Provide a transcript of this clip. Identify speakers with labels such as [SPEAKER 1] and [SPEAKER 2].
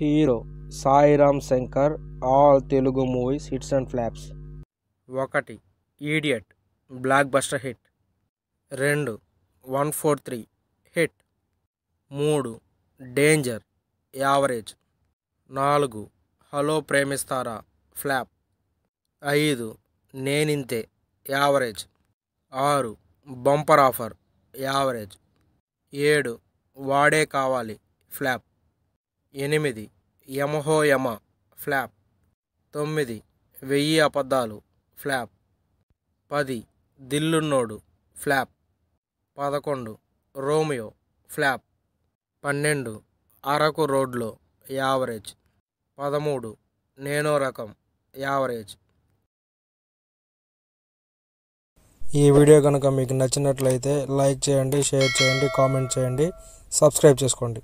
[SPEAKER 1] hero Sairam Shankar all Telugu movies hits and flops ఒకటి idiot blockbuster hit రెండు one four three hit మూడు danger average నాలుగు hello Premistara flop ఐదు Neninthe average ఆరు bumper offer average ఏడు వాడే కావాలి ఫ్లాప్ ఎనిమిది యమహోయమ ఫ్లాప్ తొమ్మిది వెయ్యి అబద్ధాలు ఫ్లాప్ పది దిల్లున్నోడు ఫ్లాప్ పదకొండు రోమియో ఫ్లాప్ పన్నెండు అరకు రోడ్లో యావరేజ్ పదమూడు నేనో రకం యావరేజ్
[SPEAKER 2] ఈ వీడియో కనుక మీకు నచ్చినట్లయితే లైక్ చేయండి షేర్ చేయండి కామెంట్ చేయండి సబ్స్క్రైబ్ చేసుకోండి